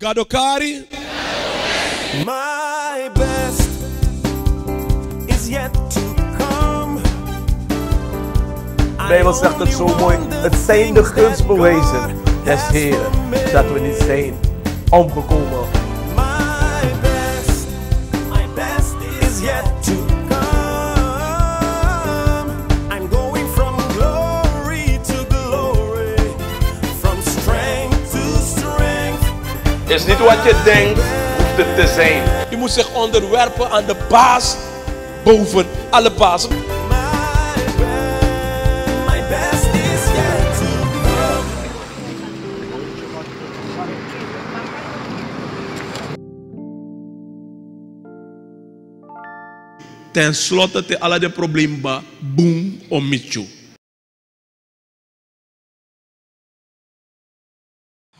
Gadokari. My best is yet to come. Bijbel zegt het zo mooi. Het zijn de gunstbewezen des Heeren, dat we niet zijn omgekomen. Is niet wat je denkt, hoeft te zijn. Je moet zich onderwerpen aan de baas boven alle bazen. Ten slotte te alle de problemen boom om michu.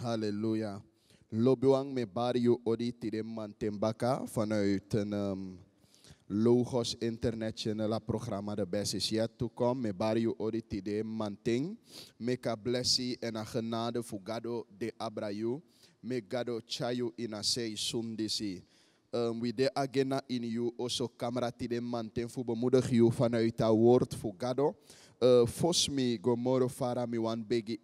Halleluja. Lobuang me Odi Tideman mantembaka vanuit een um, Logos International programma De Best is Yet To Come. Mebario Odi Tideman Ting. Meka blessie en a genade fugado de Abrayu. gado chayu sei sundisi. Um, we de agena in you also camera Tideman mantem voor bemoedig you vanuit a woord fugado. uh, me, Gomoro fara me Wan Begi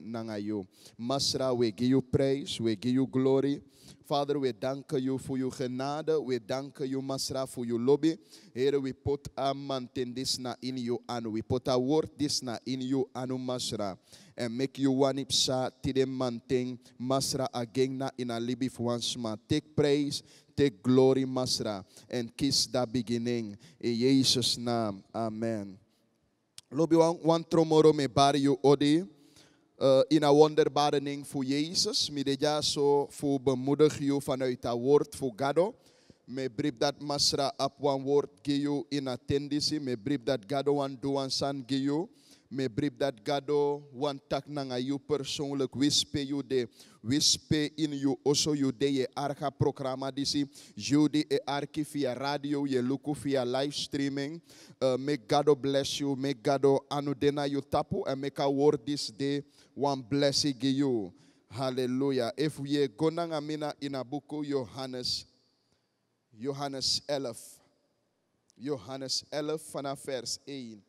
nanga yo Masra, we give you praise, we give you glory. Father, we thank you for your genade. We thank you, Masra, for your lobby. Here we put a mountain this na in you and We put a word this na in you anu, Masra. And make you one ipsa tide mountain, Masra, again na in a libi once more. Take praise, take glory, Masra. And kiss the beginning. In Jesus' name, amen loop one wantro moro me barrio odi. Uh, in een wonderbare ding voor Jezus. Mideja zo voor bemoedig vanuit Gado. Me brief dat masra ap one woord gejo in attendisi. Me brief dat Gado wan doan san gejo. Mijn dat gado, want tak nanga you persoonlijk, wispe you de, wispe in you also you de je arga programma disi, you de e arki via radio, je luku via streaming. Uh, eh, may gado bless you, may gado dena you tapu, and make a word this day one blessing you. Hallelujah. If we go nanga mina in a book, Johannes, Johannes 11. Johannes 11 vanaf vers 1.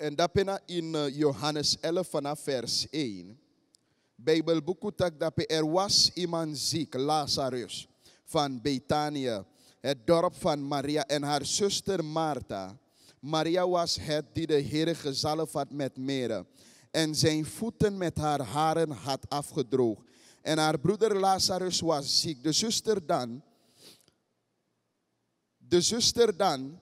En daarna in eh, Johannes 11 vanaf vers 1. Bijbelboek dat er was iemand ziek, Lazarus, van Bethanië, het dorp van Maria en haar zuster Martha. Maria was het die de Heer gezalfd had met meren en zijn voeten met haar haren had afgedroogd. En haar broeder Lazarus was ziek. De zuster dan, de zuster dan,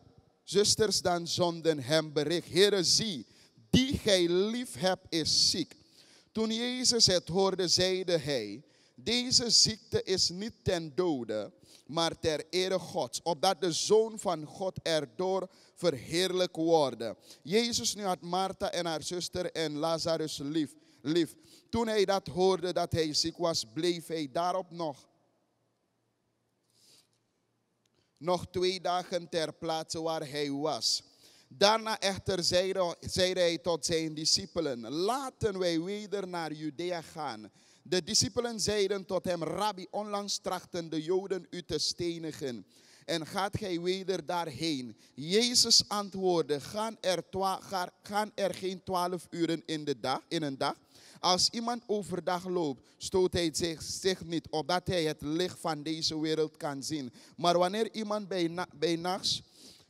Zusters, dan zonden hem bericht. Heere, zie, die gij lief hebt is ziek. Toen Jezus het hoorde, zeide hij, deze ziekte is niet ten dode, maar ter ere Gods, opdat de Zoon van God erdoor verheerlijk worden. Jezus nu had Martha en haar zuster en Lazarus lief. lief. Toen hij dat hoorde dat hij ziek was, bleef hij daarop nog nog twee dagen ter plaatse waar hij was. Daarna echter zeide, zeide hij tot zijn discipelen, laten wij weder naar Judea gaan. De discipelen zeiden tot hem, Rabbi, onlangs trachten de Joden u te stenigen. En gaat gij weder daarheen? Jezus antwoordde, gaan er, gaan er geen twaalf uren in, de dag, in een dag? Als iemand overdag loopt, stoot hij zich, niet, omdat hij het licht van deze wereld kan zien. Maar wanneer iemand bij, bij, nachts,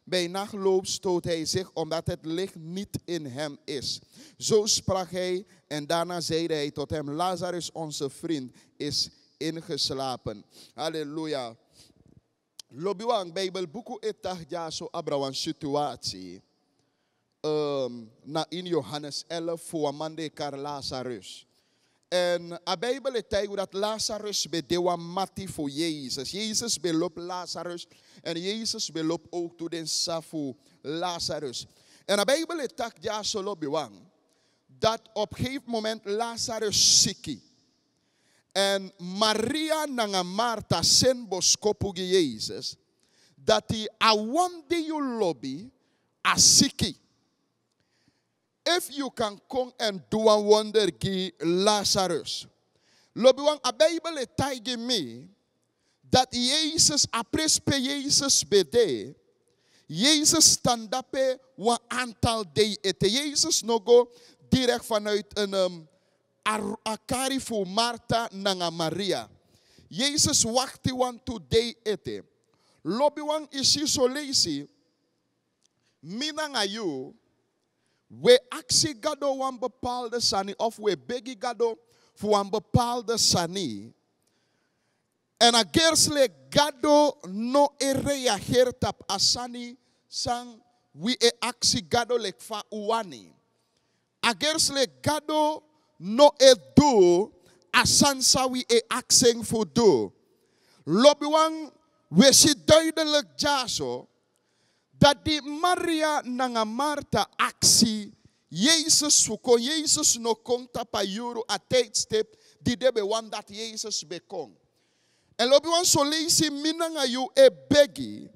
bij nacht loopt, stoot hij zich, omdat het licht niet in hem is. Zo sprak hij en daarna zeide hij tot hem, Lazarus, onze vriend, is ingeslapen. Halleluja. Lobiwang Bijbelboek, ik dacht ja, zo Abraham situatie. Um, in Johannes 11 voor mande kar Lazarus. En a Bijbel die dat Lazarus bedewa mati voor Jezus. Jezus beloopt Lazarus en Jezus beloopt ook toe den safu Lazarus. En de Bijbel tak ja solo bewang dat op een moment Lazarus ziek en Maria nanga Martha sen boskopu Jezus dat hij awande you lobby ziek if you can come and do a wonder gi Lazarus. Lobiwang a Bible taigi me that Jesus aprespe Jesus bede. Jezus stand up een aantal day eten. Jezus no go direct vanuit een um, akari voor Martha nanga Maria. Jezus wacht wan today eten. Lobiwang is so lazy. na you We axi gado wamba pal de sani of we begi gado fu wamba pal de sani. En a gersle gado no e reageer tap asani sang we e axi gado lek fa uani. A gersle gado no e do asansa we e axing fu do. Lobiwang we si duidelijk jaso dadi Maria nanga Marta aksi Jesus suko Jesus no konta pa yuru a tijd step die one that dat Jesus bekong. En lobi wan so leisi minanga yu e begi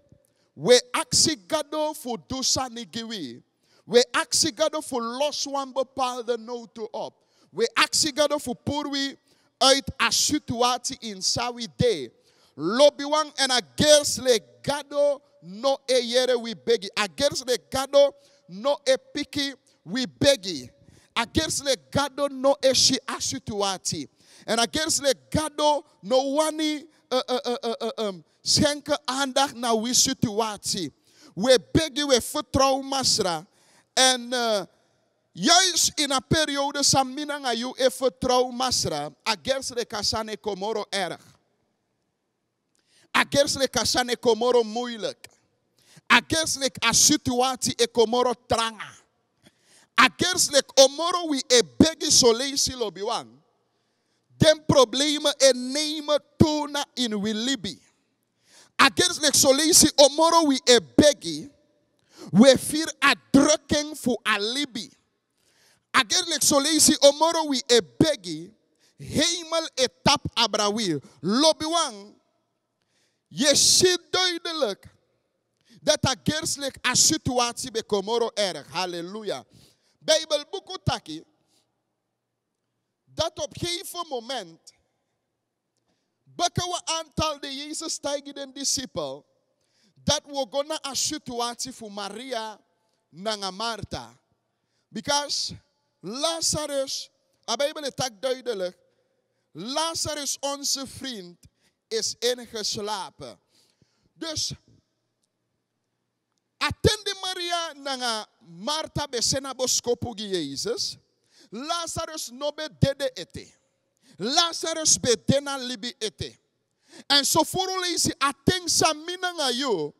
we aksi gado fu dusa ni giwi. We aksi gado fu los the no to up We aksi gado fu purwi uit a in sawi de. Lobi wan en a le gado no e yere we begi. Against the gado, no a picky, we begi. Against the gado, no e to ashituati. And against the gado, no wani uh, uh, uh, uh, uh um, schenke aandacht naar uw situatie. We bidden, we vertrouwen Masra. En juist uh, in een you Samina, je vertrouwen Masra. Against the Kasane Komoro erg. Agerselijk asan komoro moeilijk. Agerselijk a situatie ekomoro tranga. Agerselijk omoro we e begi soleisi lobiwan. Den problemen e nemen tuna in wilibi. libi. lek soleisi omoro we e begi. We fear a drukking fu alibi. libi. solisi soleisi omoro we e begi. Hemel etap abrawir. Lobiwan. Je ziet duidelijk dat er geestelijk een situatie bij Komoro erg. Halleluja. Bijbelboek Utaki. Dat op een gegeven moment. Bakken we aantal de Jezus de discipel. Dat we gaan een situatie voor Maria en Martha. Because Lazarus, de Bijbel is duidelijk. Lazarus, onze vriend, is ingeslapen. Dus attende Maria nanga Marta besena boskopu Jezus. Lazarus nobe dede ete. Lazarus bedena libi ete. En zo voor lees ateng samina nga yo.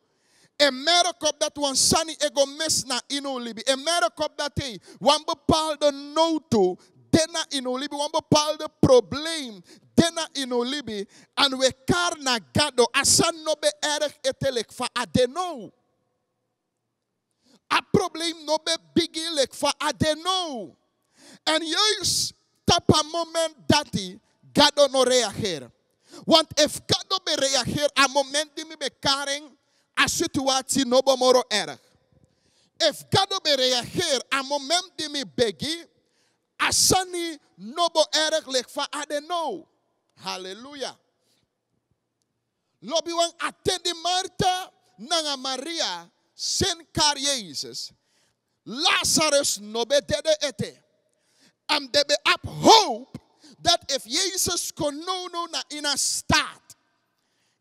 En merk op dat wan sani ego mes na ino libi. En merk op dat hij e, wan bepaalde nootu. toe. Dena ino libi. Wan bepaalde probleem adena inulibi and we kar na gado asan nobe erek etelek fa adeno. A problem nobe bigi lek fa adenou. En juist tapa moment dati gado no reageer. Want if gado be reageer a moment die me bekaring a situatie nobe moro erg. If gado be reageer a moment die begi asani nobo erg lek fa adenou. Hallelujah. Lobiwan atende Martha nanga Maria Saint kar Jezus. Lazarus no betede ete. En de be up hope that if Jesus could no na in a start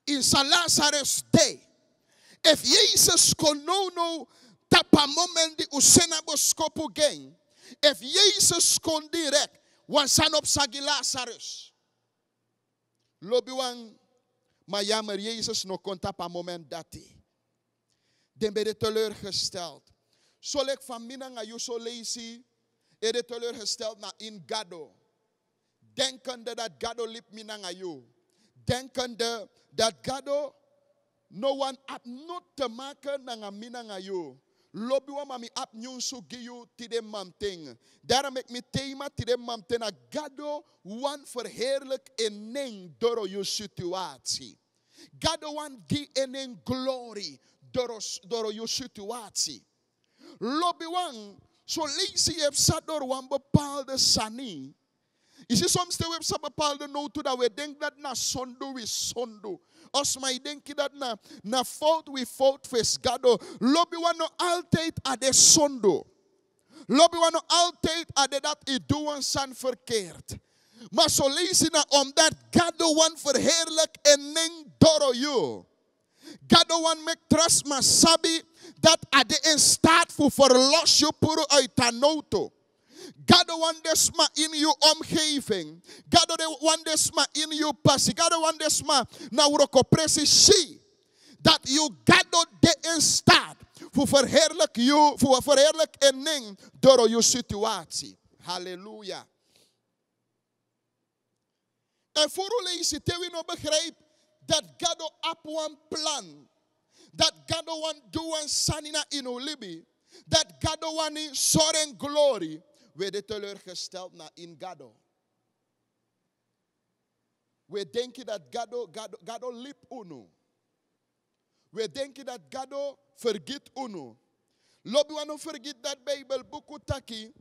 In sa Lazarus day. If Jesus could no no tapa moment di usena boskopu If Jesus kon direct. son of sagi Lazarus. L'Obi-Wan maar jammer, Jezus nog komt op een moment dat hij. Dan ben je teleurgesteld. Zo ik van mina ga je zo lezen, ben teleurgesteld naar in Gado. Denkende dat Gado liep minang ga je. Denkende dat Gado no one had not te maken naar minang ga Lobiwa mami ap nyunsu giyu tide mamting. Daarom ik mi thema tide mamting agado wan verheerlijk Gado wan gi in ning glory doro je situatie. Lobiwang, so lees je op wan bepaalde sani. You see, some stay with some people know to that we think that na sondo we sondo. Us my denki that na na fault we fault face gado. Lobby one no altate a de sondo. Lobby one no altate a de dat i doen san verkeerd. Maar zo lezen omdat gado one verheerlijk en ning doro you. Gado one make trust masabi sabi dat a de in staat voor verlos je puro God the ma in you omgeving. Um, God the one des in you passi. God the ma des maar na uroko presi she. you God the instead for voor verheerlijk you, for verheerlijk en ding door je situatie. Halleluja. En voor u lezen, te we nog begrijpen dat God op een plan. Dat God one do sanina in libi Dat God one in zorg glorie. werden teleurgesteld naar in Gado. We denken dat Gado, Gado, Gado liep uno. We denken dat Gado vergeet uno. forget vergeet dat Bijbelboek utaki.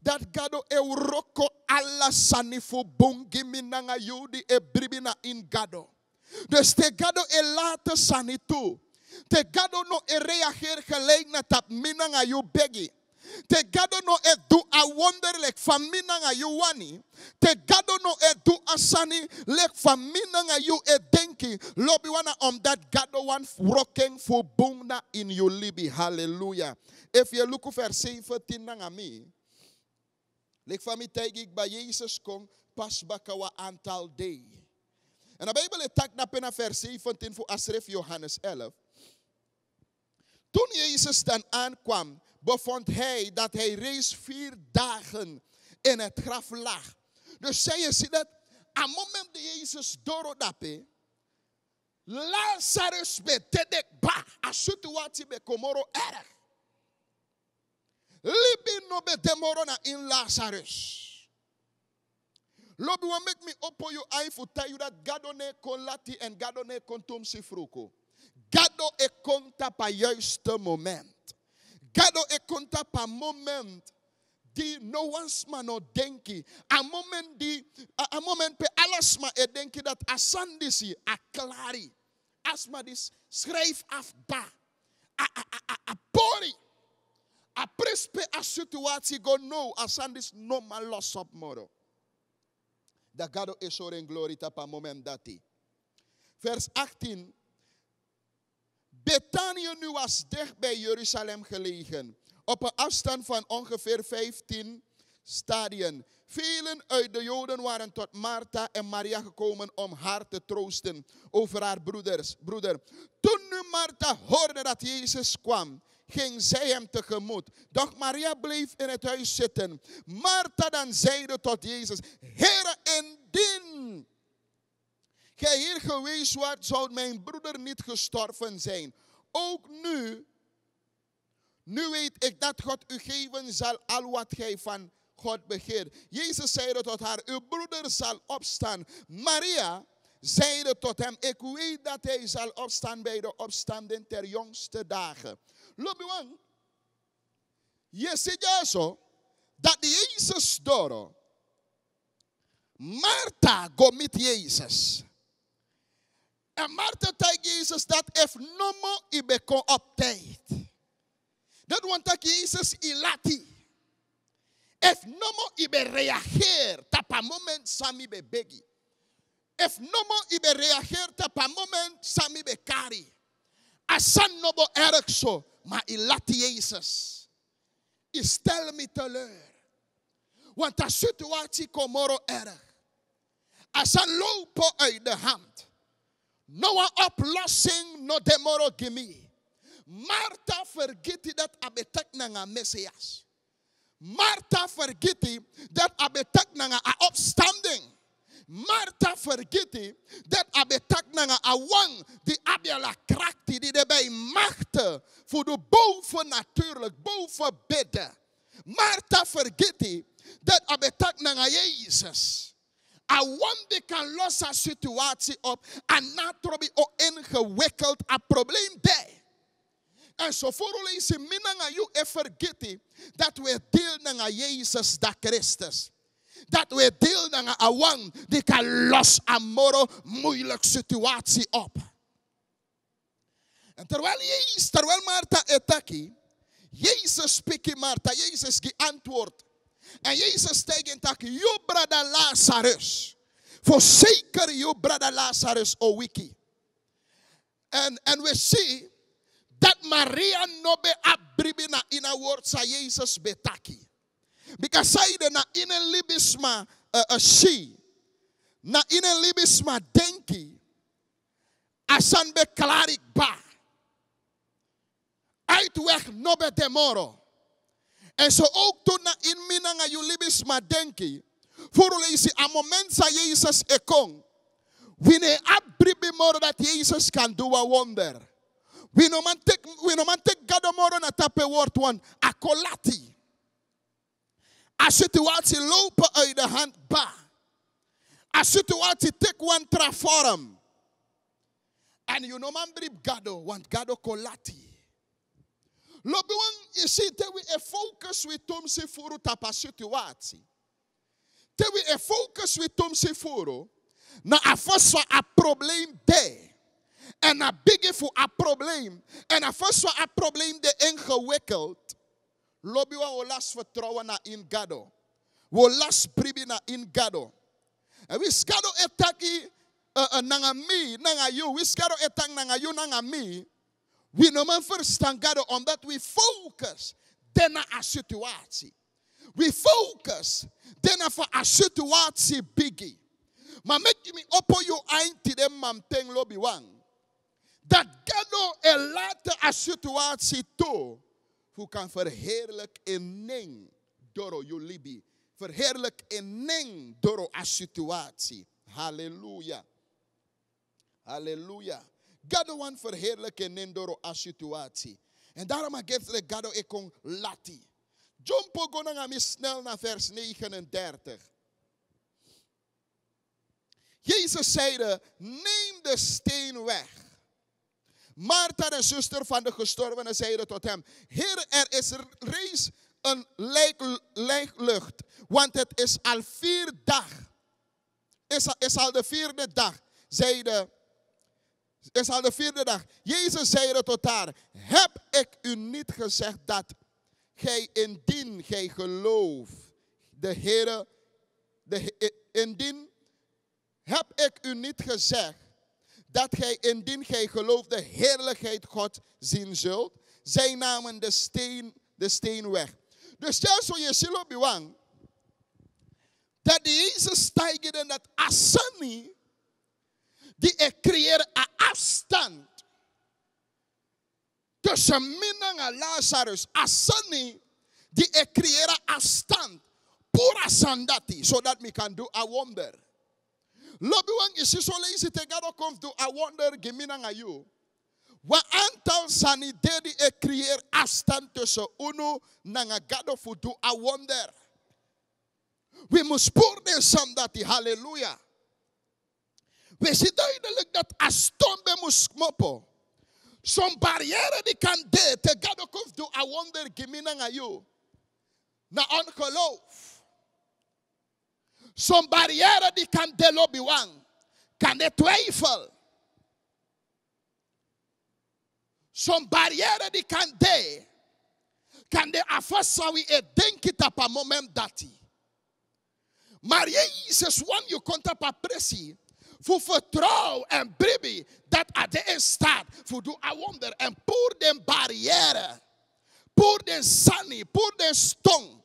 Dat Gado euroko alla sanifu bungi minanga judi e bribina in Gado. Dus te Gado e late sanitu. The Gado no e reageer gelijk na tap minanga begi. Te gado no do a wonder lek famina nga you wani. Te gado no a asani lek famina nga you e denki Lobi wana om um, that gado one rocking for boomna in you libi. Hallelujah. If you look vers 17 nga mi. Lek fami teig Jesus kong pas bakawa aantal day. En de Bijbel tak na pena vers 17 voor Asref Johannes 11. Toen Jezus dan aankwam bevond hij dat hij reeds vier dagen in het graf lag. Dus zei je dat, aan het moment dat Jezus doordappe, Lazarus betedek ba, a situatie be komoro erg. Libi no be demorona in Lazarus. Lobby will make me open your eye for tell you that gadone kon lati en gadone kon sifruko. Gado e konta pa juiste moment. Cada é contar para moment di no one's man or denki. A moment di a moment pe alasma e denki dat a klari Asma dis schrijf af ba. A a a a, a bori. A prespe a situatie go no asandis normal loss op moro. Da gado esor in glory tapa moment dati. Verse 18 Bethanië nu was dicht bij Jeruzalem gelegen, op een afstand van ongeveer 15 stadien. Velen uit de Joden waren tot Martha en Maria gekomen om haar te troosten over haar broeders, broeder. Toen nu Martha hoorde dat Jezus kwam, ging zij hem tegemoet. Doch Maria bleef in het huis zitten. Martha dan zeide tot Jezus, Heer, indien gij hier geweest waart, zou mijn broeder niet gestorven zijn. Ook nu, nu weet ik dat God u geven zal al wat gij van God begeert. Jezus zeide tot haar, uw broeder zal opstaan. Maria zeide tot hem, ik weet dat hij zal opstaan bij de opstanden ter jongste dagen. Lobuang, je ziet ja zo, dat Jezus door Martha go met Jezus. En Martha tegen Jesus dat if nomo i beko op tijd. Dat want dat Jesus i lati. If nomo i be reageer tapa moment sami be begi. If nomo i be reageer tapa moment sami be kari. Asan nobo erik zo, maar i lati Jezus. I stel me teleur. Want de situatie komt morgen erg. Als een de hand. Noah oplossing, no demoro gimme. Martha vergeet dat hij nanga Messias. Martha vergeet dat hij nanga opstanding. Martha vergeet dat hij betekent one wang die abjala kracht die bij macht voor de bovennatuurlijk, boven bidden. Martha vergeet dat hij nanga Jezus. En wonder kan los haar situatie op. En na trobi o ingewikkeld a probleem bij. En zo voor jullie minnen minanga you en vergeten dat we deel aan Jezus da Christus. Dat we deel naar awan die kan los a moro moeilijke situatie op. En terwijl Jezus, terwijl Martha etaki, Jezus spreekt Martha, Jezus die antwoord. And Jesus tegen taki you brother Lazarus. Forsaker you brother Lazarus o wiki. And, and we see that Maria nobe abribi na ina woord sa Jesus betaki. Because saide na a libisma uh, uh, she. Na a libisma denki. Asan beklarik ba. no nobe demoro. Eso ook na in mina nga julibis madenki. Furule isi a moment sa Jesus ekong. Wine abribi moro that Jesus can do a wonder. no man take no man take gado moro na tape one akolati. A situatie lopen uit the hand ba. A situatie take one traforum. And you know man brib gado want gado kolati see, Lobiwan we a focus witum si furu tapasuti wati. we a focus witum Now, I na saw a problem there. En a biggie voor a probleem. En a vast a probleem de ingewikkeld. Lobby will last for na in gado. Will last na in gado. En wie skado etaki uh, eh, uh, eh, nanga mi, nanga you. Wie skado etang nanga you, nanga mi. We no man nummer on that we focus denna a situatie. We focus denna for a situatie biggie. Ma met me open your eye to them mamteng lobby wang. Dat gado een later a situatie toe. Hoe kan verheerlijk a ning doro libi verheerlijk a ning doro a situatie. Hallelujah. Hallelujah. Gaddoan verheerlijkt in a situatie. En daarom geeft de Gaddo een lati. John Pogonangami snel naar vers 39. Jezus zeide, neem de steen weg. Martha, de zuster van de gestorvene, zeide tot hem: Heer, er is reeds een lucht, want het is al vier dag. Is, is al de vierde dag, zeide is al de vierde dag. Jezus zei er tot haar, heb ik u niet gezegd dat gij indien gij gelooft, de Here, de, eh, indien, heb ik u niet gezegd dat gij indien gij gelooft de heerlijkheid God zien zult. Zij namen de steen, de steen weg. Dus juist zo je zult wang, dat Jezus in dat Asani de är creëer a afstand tussen minnen en Lazarus. Asani, die är creëer a afstand. Pura sandati, so that we can do a wonder. Lobby wang isi so lazy te gado konf do a wonder geminang ayu. Wa antal sani dedi e astan afstand so unu nanga gado fu do a wonder. We must pour the sandati, hallelujah. We zitten duidelijk dat astombe moest moppen. Zo'n barrière die kan de te God ook of do a wonder geminan aan jou. Na ongeloof. Zo'n barrière die kan de lobby wang. Kan de twijfel. Zo'n barrière die kan de. Kan de e denkt op een moment dat hij. Maar Jezus, you je komt op vertrouwen en bibbi dat aan de in staat voor doe a wonder. En voor den barrière, voor den sunny, voor den stong,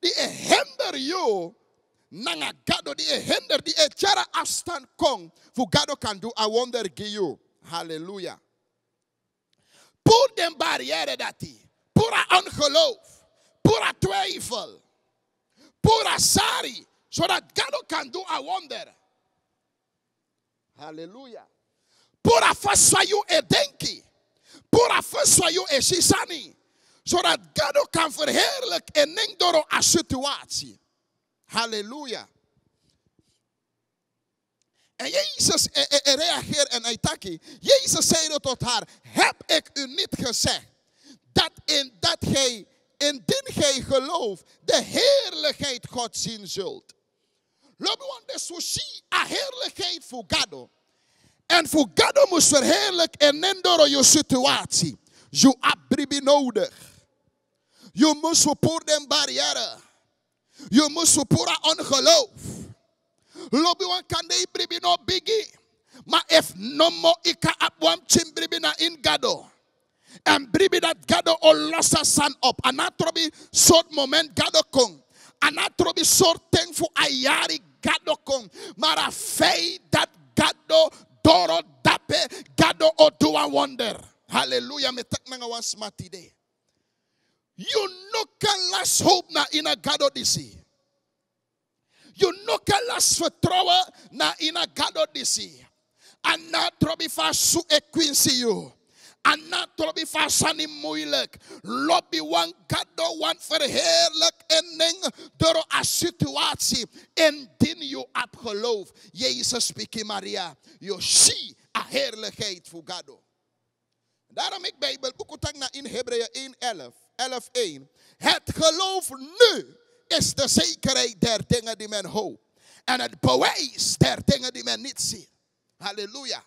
die hinder jou nanga gado, die hinder, die chara afstand kong, voor gado kan doe a wonder you. Halleluja. Voor den barrière dat die, voor a ongeloof, voor a twijfel, voor a sari, zodat gado kan doe a wonder. Halleluja. Pour la foi, soyez Pour la Zodat God kan verheerlijk en denk door een situatie. Halleluja. En Jezus eh, eh, eh, reageert en hij Jezus zei tot haar, heb ik u niet gezegd dat, in, dat gij, indien gij gelooft, de heerlijkheid God zien zult. Lobbywanders de sushi a heerlijkheid voor Gado. En voor God moest en door je situatie. Je abribi nodig. Je moet voor den barrière. Je moet voor ongeloof. Lobbywan kan de bribi no biggie. Maar if no more ika abwam chim na in gado. En bribi dat gado o lossa san op. Anatrobi soort moment gado kong. and I to so thankful I yari gado kom mara fei that gado doro dape gado o do a wonder hallelujah me tak nga wan smart you no can last hope na in a gado dc you no can last for trouble na in a gado dc and not to be fast su e you En Anatomi Fasani moeilijk. Lobbywang Kadowan verheerlijk en ding door een situatie. en Indien je op geloof, Jezus speaking Maria, je ziet een heerlijkheid voor God. Daarom ik Bijbel, ook naar in Hebreeën 1, 11, 11, 1. Het geloof nu is de zekerheid der dingen die men hoopt. En het bewijs der dingen die men niet ziet. Halleluja.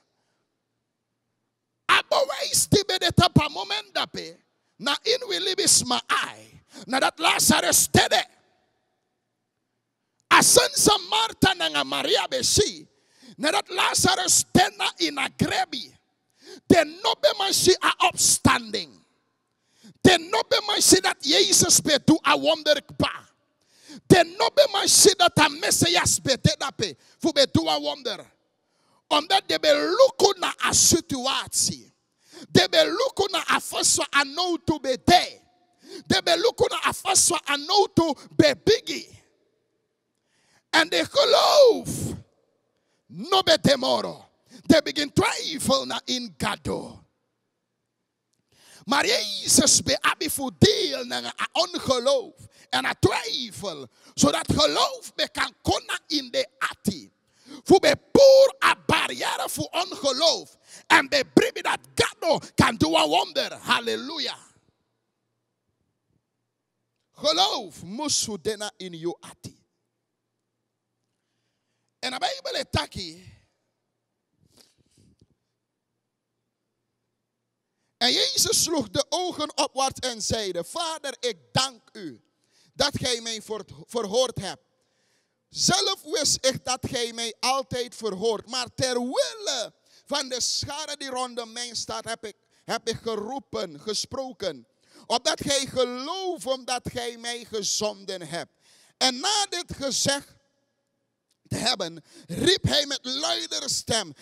Aboweis tibedeta pa momendape. Na inwilibis maai. Na dat Lazarus tede. Asensa Marta nanga Maria beshi. Na dat Lazarus tena in a grebi. The nobleman she are upstanding. The man she that Jesus paid to a wonder pa. The man she that a messiah be te pay for be to a wonder they be beluku na a they be beluku na a be there, they be beluku na a faswa be bebigi. And de geloof no betemoro. They begin twijfel na in gado. Maar Jezus beabifu deel and a en so that Zodat geloof can kunnen in the atti. Voor poer a barrière voor ongeloof. En de brieven dat God kan doen een wonder. Halleluja. Geloof moet dena in je ati. En dan je bij taki. En Jezus sloeg de ogen opwaarts en zeide: Vader, ik dank u dat gij mij verhoord hebt. Zelf wist ik dat gij mij altijd verhoort. Maar ter terwille van de schade die rondom mij staat, heb ik, heb ik geroepen, gesproken. Opdat gij gelooft, omdat gij mij gezonden hebt. En na dit gezegd te hebben, riep hij met luider stem: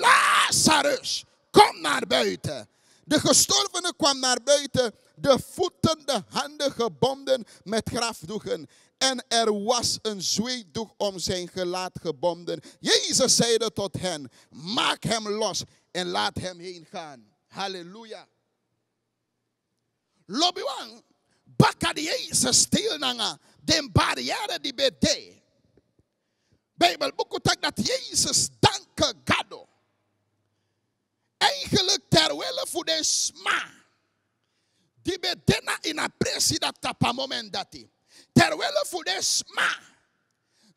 Lazarus, kom naar buiten. De gestorvene kwam naar buiten de voeten, de handen gebonden met grafdoeken. En er was een zweetdoek om zijn gelaat gebonden. Jezus zeide tot hen, maak hem los en laat hem heen gaan. Halleluja. Lobiwang, baka Jezus Jezus nanga. den barrière die bede. Bijbel boek dat Jezus dank gado. Eigenlijk terwille voor de smaak. Dibe tena inapresi tapa moment dati. Terwelo fude sma.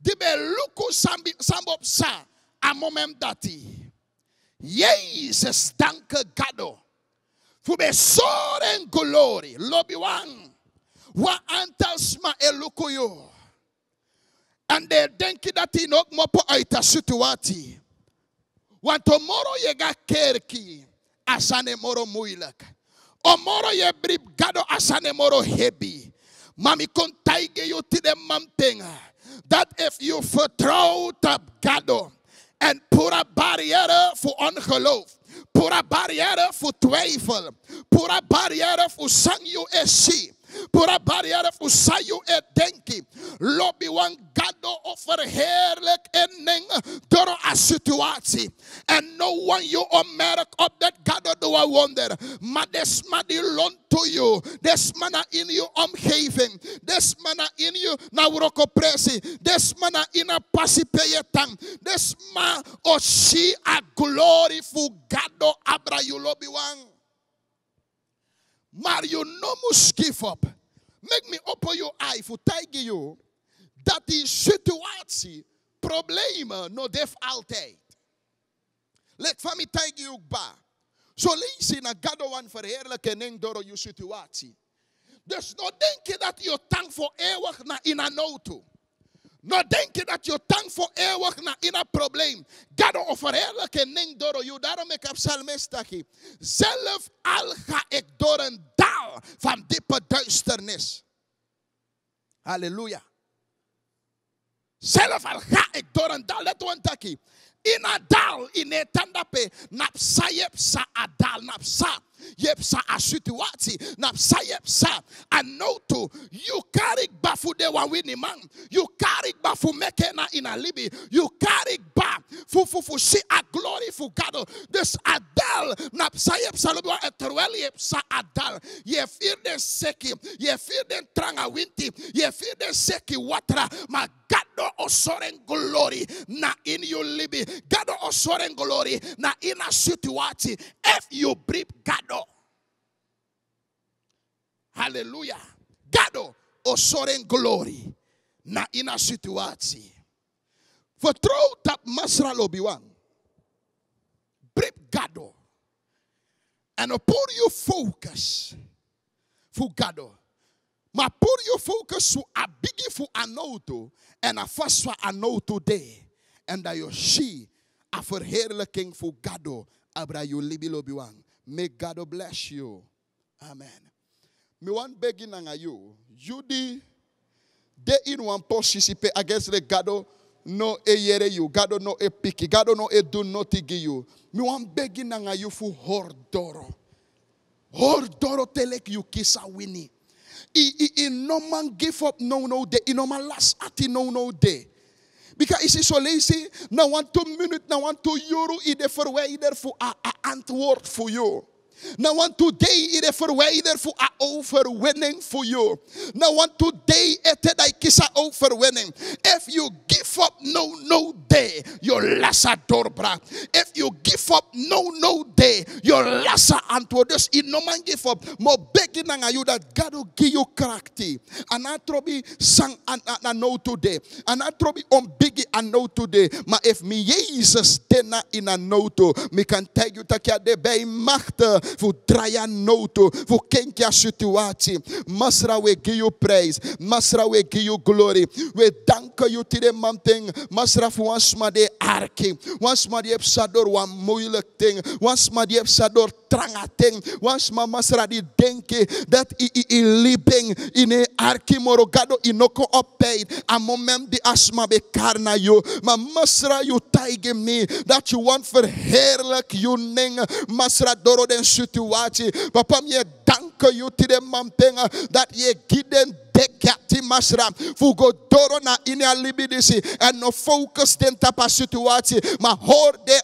Dibe luku sambi, sambo psa amomem dati. Jezus danke gado. Fube soren glory. Lobi wang. Wa antasma elukuyo. And they denki dati nok mopo aita situati. Want tomorrow yega kerki. Asane moro muilak. Omoro ye brib gado asane moro hebi. Mami you yo tide mamtenga. That if you vertrouwt tap gado And put a barrier for ongeloof. Put a barrier for twijfel. Put a barrier for sang you Purabariare fusayu edenki. offer wangado like ending door a situatie. And no one you omerk of that gado I wonder. Maar des man to you. This manna in you having. This manna in you na presi. This manna in a pasipeje peyetang. This man or she a glory for gado abra you lobi one. Maar je no must give up. Make me open your eye voor tegen uh, you dat die situatie, problemen, no def altijd. let van mij tegen jou ba. Zo lees je naar Gadawan verheerlijking door je situatie. Dus no denk je dat je dank voor eeuwig naar in een auto. Nou denk je dat je tang voor eeuwig na in een probleem. Dat over en ding door je. Daarom heb ik heb hier. Zelf al ga ik door een dal van diepe duisternis. Halleluja. Zelf al ga ik door een dal. Let een takkie. dal a inetandapé napsa yepsa adal napsa yepsa ashutuati napsa yepsa anoto you carry bafude wawini man you carry bafu mekena libi you carry ba fufufu si a glory fu gado this adal napsa yepsa lobiwa eterwel yepsa adal yefir den seki yefir den tranga winti yefir den seki watra magad gado osoren glory na in you libi gado osoren glory na ina situati if you breathe gado hallelujah gado osoren glory na ina situati for through that masra lobiwan breathe gado and upon you focus for gado Ma por je focus abigifu anoto en afas wa anoto de. and dat je shi a looking voor Gado. Abra je libilo biwan. May God bless you. Amen. Me one begging nanga you. You di de in one participe against the Gado no e yere you. Gado no e piki. Gado no e do notigi you. Me one begging on you for hordoro. Hordoro telek you kisa winnie man give up no He no man last at ati no no day. Because it's so lazy. Now one two minute. Now one two euro. Ieder verwijder voor a, a antwoord for you now, want today it verwijder voor a overwinning for you. Now, want today it is kisa overwinning. If you give up no no day, your lassa dorbra. If you give up no no day, your lassa antwoord. Dus in no man give up. Mo begging than aan you that God will give you karakter. And I sang and I know today. And I trobi on biggie and know today. But if me Jesus tena in a know to, me kan tell you dat je de bij Verdraai nou toe. Verkenk kia situati, Masra we give you praise. Masra we give you glory. We thank you today man thing. Masra once ons maar die arkie. Ons maar die ting, wa moeilik ding. Trangateng, wash mama sradi denke, dat i i i liben, ine arki morogado inoko A amomem di asma be karna yo, ma masra you taige me, dat you want like you neng, masra doro den situatie, papa me danke you tide mampenga, dat ye giden de masra Fugo doro na inia libidisi and no focus tenta pa situati ma horde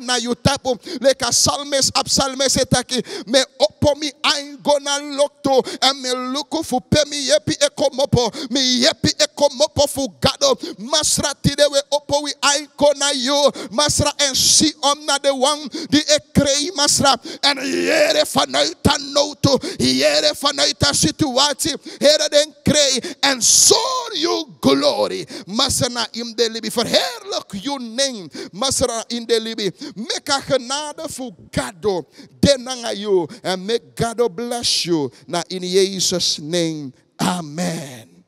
na yutapo leka salmes absalmes etaki me opomi gona lokto en me luku fu pemi yepi ekomopo mi yepi ekomopo fu gado masra we opo wi aikona yo masra en si omna de wang di ek krei masra en here vanuit aan nood toe here vanuit aan situatie here den krei and så your glory. Masana in For libi. Verheerlijk your name. Masana in de libi. a genade voor God. Denanga you. And make God bless you. Na in Jesus name. Amen.